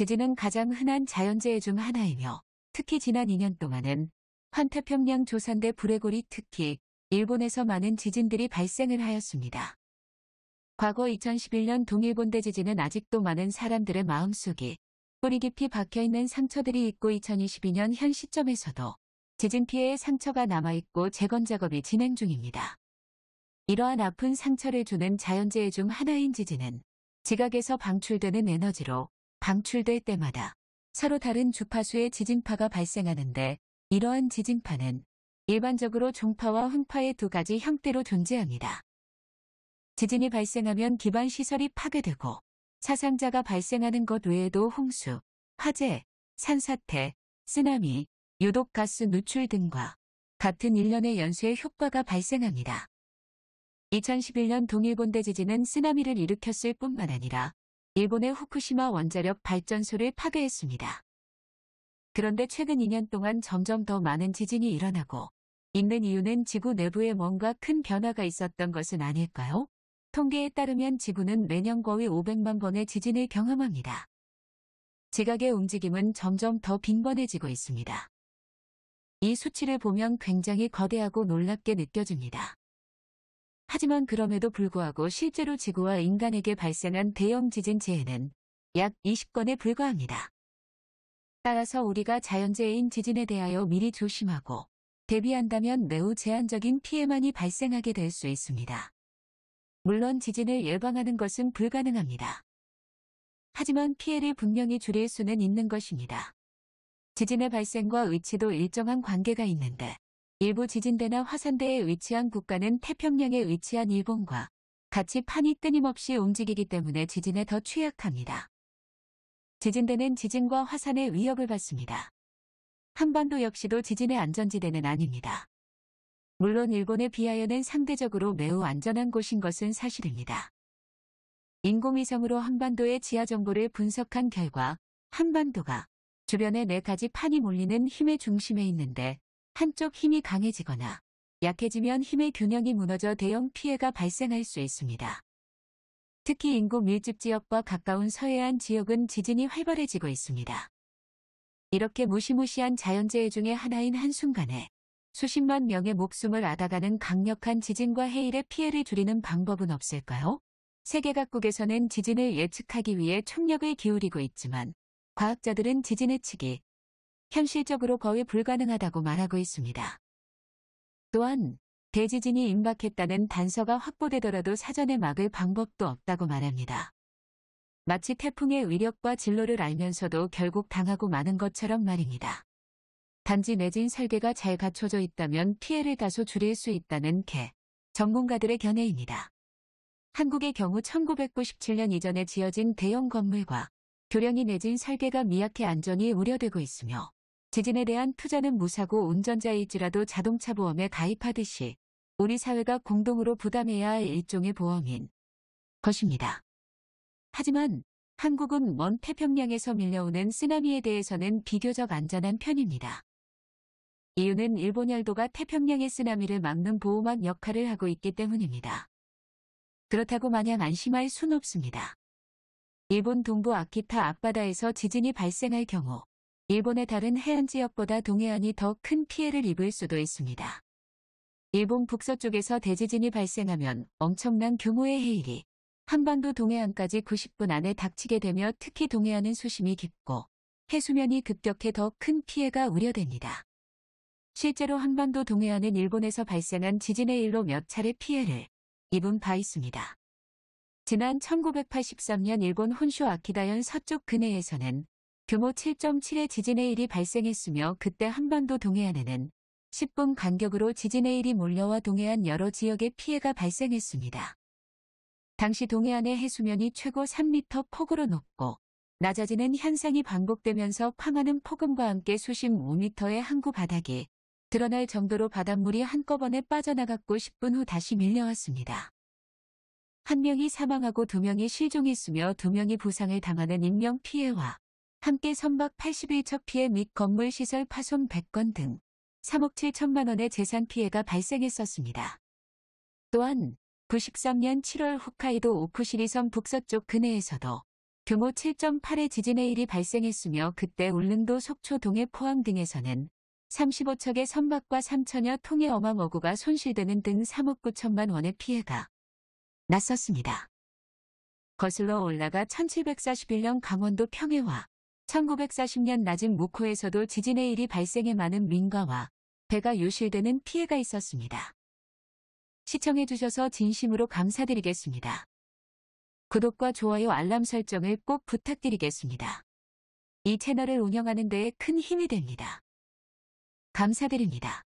지진은 가장 흔한 자연재해 중 하나이며 특히 지난 2년 동안은 환태평양 조산대 불레고리 특히 일본에서 많은 지진들이 발생을 하였습니다. 과거 2011년 동일본대 지진은 아직도 많은 사람들의 마음속에 뿌리 깊이 박혀있는 상처들이 있고 2022년 현 시점에서도 지진 피해의 상처가 남아있고 재건 작업이 진행 중입니다. 이러한 아픈 상처를 주는 자연재해 중 하나인 지진은 지각에서 방출되는 에너지로 방출될 때마다 서로 다른 주파수의 지진파가 발생하는데 이러한 지진파는 일반적으로 종파와 흥파의 두 가지 형태로 존재합니다. 지진이 발생하면 기반 시설이 파괴되고 사상자가 발생하는 것 외에도 홍수, 화재, 산사태, 쓰나미, 유독가스 누출 등과 같은 일련의 연쇄 효과가 발생합니다. 2011년 동일본대 지진은 쓰나미를 일으켰을 뿐만 아니라 일본의 후쿠시마 원자력 발전소를 파괴했습니다. 그런데 최근 2년 동안 점점 더 많은 지진이 일어나고 있는 이유는 지구 내부에 뭔가 큰 변화가 있었던 것은 아닐까요? 통계에 따르면 지구는 매년 거의 500만 번의 지진을 경험합니다. 지각의 움직임은 점점 더 빈번해지고 있습니다. 이 수치를 보면 굉장히 거대하고 놀랍게 느껴집니다. 하지만 그럼에도 불구하고 실제로 지구와 인간에게 발생한 대형 지진 재해는 약 20건에 불과합니다. 따라서 우리가 자연재해인 지진에 대하여 미리 조심하고 대비한다면 매우 제한적인 피해만이 발생하게 될 수 있습니다. 물론 지진을 예방하는 것은 불가능합니다. 하지만 피해를 분명히 줄일 수는 있는 것입니다. 지진의 발생과 위치도 일정한 관계가 있는데 일부 지진대나 화산대에 위치한 국가는 태평양에 위치한 일본과 같이 판이 끊임없이 움직이기 때문에 지진에 더 취약합니다. 지진대는 지진과 화산의 위협을 받습니다. 한반도 역시도 지진의 안전지대는 아닙니다. 물론 일본에 비하여는 상대적으로 매우 안전한 곳인 것은 사실입니다. 인공위성으로 한반도의 지하 정보를 분석한 결과 한반도가 주변에네 가지 판이 몰리는 힘의 중심에 있는데 한쪽 힘이 강해지거나 약해지면 힘의 균형이 무너져 대형 피해가 발생할 수 있습니다. 특히 인구 밀집 지역과 가까운 서해안 지역은 지진이 활발해지고 있습니다. 이렇게 무시무시한 자연재해 중에 하나인 한순간에 수십만 명의 목숨을 앗아가는 강력한 지진과 해일의 피해를 줄이는 방법은 없을까요? 세계 각국에서는 지진을 예측하기 위해 총력을 기울이고 있지만 과학자들은 지진 의측이 현실적으로 거의 불가능하다고 말하고 있습니다. 또한 대지진이 임박했다는 단서가 확보되더라도 사전에 막을 방법도 없다고 말합니다. 마치 태풍의 위력과 진로를 알면서도 결국 당하고 마는 것처럼 말입니다. 단지 내진 설계가 잘 갖춰져 있다면 피해를 다소 줄일 수 있다는 개, 전문가들의 견해입니다. 한국의 경우 1997년 이전에 지어진 대형 건물과 교량이 내진 설계가 미약해 안전이 우려되고 있으며 지진에 대한 투자는 무사고 운전자일지라도 자동차 보험에 가입하듯이 우리 사회가 공동으로 부담해야 할 일종의 보험인 것입니다. 하지만 한국은 먼 태평양에서 밀려오는 쓰나미에 대해서는 비교적 안전한 편입니다. 이유는 일본 열도가 태평양의 쓰나미를 막는 보호막 역할을 하고 있기 때문입니다. 그렇다고 마냥 안심할 순 없습니다. 일본 동부 아키타 앞바다에서 지진이 발생할 경우 일본의 다른 해안 지역보다 동해안이 더 큰 피해를 입을 수도 있습니다. 일본 북서쪽에서 대지진이 발생하면 엄청난 규모의 해일이 한반도 동해안까지 90분 안에 닥치게 되며 특히 동해안은 수심이 깊고 해수면이 급격해 더 큰 피해가 우려됩니다. 실제로 한반도 동해안은 일본에서 발생한 지진의 일로 몇 차례 피해를 입은 바 있습니다. 지난 1983년 일본 혼슈 아키다현 서쪽 근해에서는 규모 7.7의 지진해 일이 발생했으며 그때 한반도 동해안에는 10분 간격으로 지진해 일이 몰려와 동해안 여러 지역에 피해가 발생했습니다. 당시 동해안의 해수면이 최고 3m 폭으로 높고 낮아지는 현상이 반복되면서 팡하는 폭음과 함께 수심 5m의 항구 바닥이 드러날 정도로 바닷물이 한꺼번에 빠져나갔고 10분 후 다시 밀려왔습니다. 한 명이 사망하고 두 명이 실종했으며 두 명이 부상을 당하는 인명 피해와 함께 선박 81척 피해 및 건물 시설 파손 100건 등 3억 7천만 원의 재산 피해가 발생했었습니다. 또한 93년 7월 홋카이도 오쿠시리섬 북서쪽 근해에서도 규모 7.8의 지진의 일이 발생했으며 그때 울릉도 속초 동해 포항 등에서는 35척의 선박과 3천여 통의 어망어구가 손실되는 등 3억 9천만 원의 피해가 났었습니다. 거슬러 올라가 1741년 강원도 평해와 1940년 낮은 무코에서도 지진의 일이 발생해 많은 민가와 배가 유실되는 피해가 있었습니다. 시청해 주셔서 진심으로 감사드리겠습니다. 구독과 좋아요 알람 설정을 꼭 부탁드리겠습니다. 이 채널을 운영하는 데에 큰 힘이 됩니다. 감사드립니다.